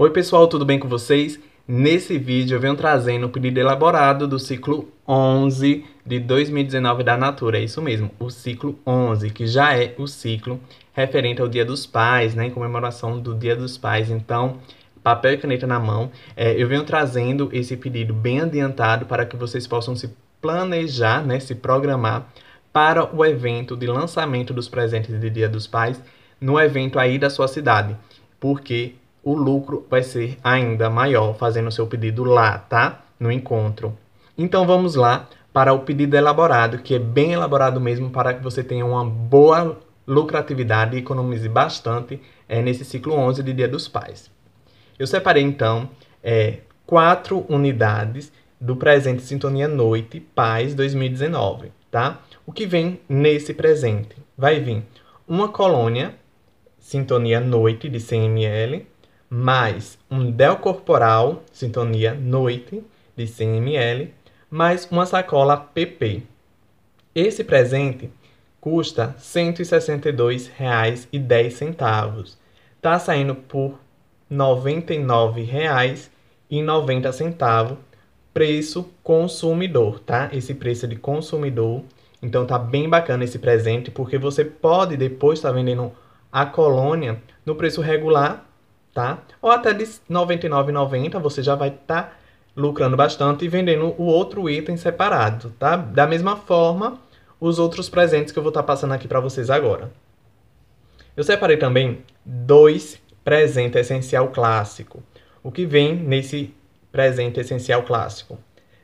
Oi pessoal, tudo bem com vocês? Nesse vídeo eu venho trazendo o pedido elaborado do ciclo 11 de 2019 da Natura, é isso mesmo, o ciclo 11, que já é o ciclo referente ao Dia dos Pais, né, em comemoração do Dia dos Pais, então papel e caneta na mão, é, eu venho trazendo esse pedido bem adiantado para que vocês possam se planejar, né, se programar para o evento de lançamento dos presentes de Dia dos Pais no evento aí da sua cidade, porque o lucro vai ser ainda maior fazendo o seu pedido lá, tá? No encontro. Então vamos lá para o pedido elaborado, que é bem elaborado mesmo para que você tenha uma boa lucratividade e economize bastante é, nesse ciclo 11 de Dia dos Pais. Eu separei então é, quatro unidades do presente Sintonia Noite Pais 2019, tá? O que vem nesse presente? Vai vir uma colônia Sintonia Noite de 100 ml, mais um del corporal, sintonia noite, de 100 ml, mais uma sacola PP. Esse presente custa R$ 162,10. Está saindo por R$ 99,90, preço consumidor, tá? Esse preço é de consumidor. Então tá bem bacana esse presente, porque você pode depois estar tá vendendo a colônia no preço regular tá? Ou até de R$ 99,90 você já vai estar tá lucrando bastante e vendendo o outro item separado, tá? Da mesma forma, os outros presentes que eu vou estar tá passando aqui para vocês agora. Eu separei também dois presente essencial clássico. O que vem nesse presente essencial clássico?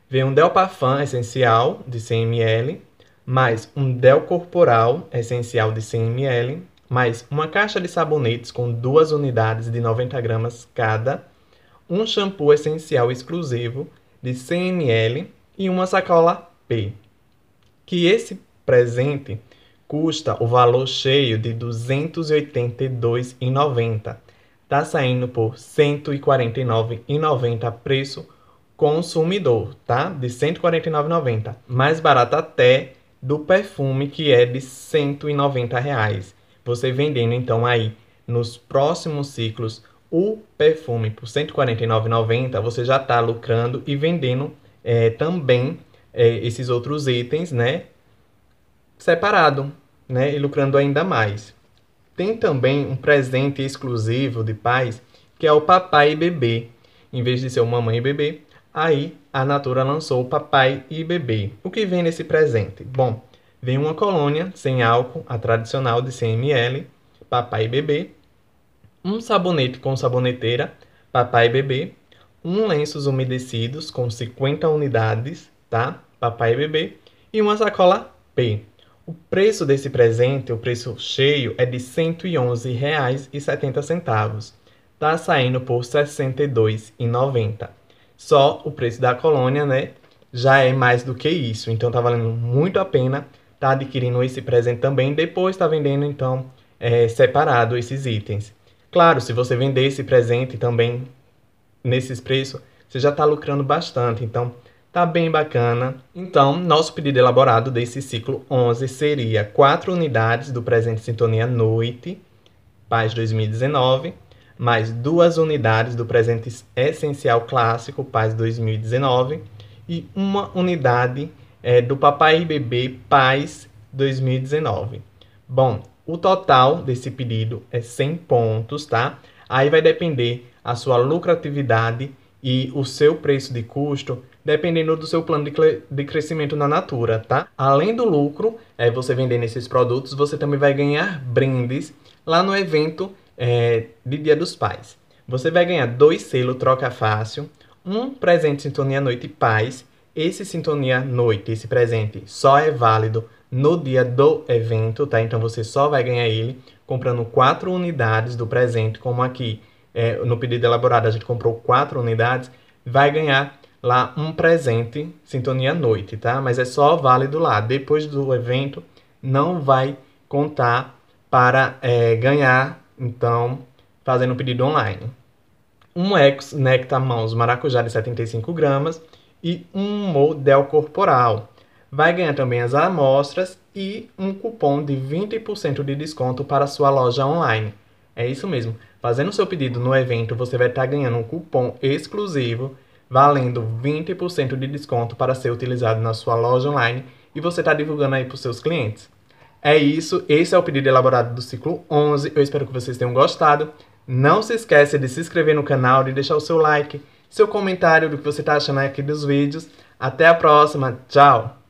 Vem um Del Parfum essencial de 100ml, mais um Del Corporal essencial de 100ml, mais uma caixa de sabonetes com duas unidades de 90 gramas cada, um shampoo essencial exclusivo de 100 ml e uma sacola P. Que esse presente custa o valor cheio de R$ 282,90. Tá saindo por R$ 149,90 preço consumidor, tá? De 149,90. Mais barato até do perfume que é de R$ 190. Reais você vendendo então aí nos próximos ciclos o perfume por R$ 149,90, você já está lucrando e vendendo é, também é, esses outros itens, né? Separado, né? E lucrando ainda mais. Tem também um presente exclusivo de pais, que é o papai e bebê. Em vez de ser o mamãe e bebê, aí a Natura lançou o papai e bebê. O que vem nesse presente? Bom, vem uma colônia sem álcool, a tradicional de 100 ml, papai e bebê, um sabonete com saboneteira, papai e bebê, um lenços umedecidos com 50 unidades, tá? Papai e bebê, e uma sacola P. O preço desse presente, o preço cheio, é de R$ 111,70. Tá saindo por R$ 62,90. Só o preço da colônia, né? Já é mais do que isso. Então tá valendo muito a pena está adquirindo esse presente também, depois está vendendo, então, é, separado esses itens. Claro, se você vender esse presente também nesses preços, você já está lucrando bastante, então tá bem bacana. Então, nosso pedido elaborado desse ciclo 11 seria quatro unidades do presente Sintonia Noite, Paz 2019, mais duas unidades do presente Essencial Clássico, Paz 2019, e uma unidade é, do Papai Bebê Paz 2019. Bom, o total desse pedido é 100 pontos, tá? Aí vai depender a sua lucratividade e o seu preço de custo, dependendo do seu plano de, de crescimento na Natura, tá? Além do lucro, é, você vendendo esses produtos, você também vai ganhar brindes lá no evento é, de Dia dos Pais. Você vai ganhar dois selos Troca Fácil, um presente Sintonia Noite Paz esse sintonia noite, esse presente, só é válido no dia do evento, tá? Então você só vai ganhar ele comprando quatro unidades do presente, como aqui é, no pedido elaborado a gente comprou quatro unidades, vai ganhar lá um presente sintonia noite, tá? Mas é só válido lá. Depois do evento não vai contar para é, ganhar, então fazendo o pedido online. Um ex Nectar Mãos Maracujá de 75 gramas e um modelo corporal. Vai ganhar também as amostras e um cupom de 20% de desconto para sua loja online. É isso mesmo. Fazendo seu pedido no evento, você vai estar ganhando um cupom exclusivo valendo 20% de desconto para ser utilizado na sua loja online e você está divulgando aí para os seus clientes. É isso, esse é o pedido elaborado do ciclo 11. Eu espero que vocês tenham gostado. Não se esqueça de se inscrever no canal, de deixar o seu like seu comentário do que você está achando aqui dos vídeos. Até a próxima, tchau!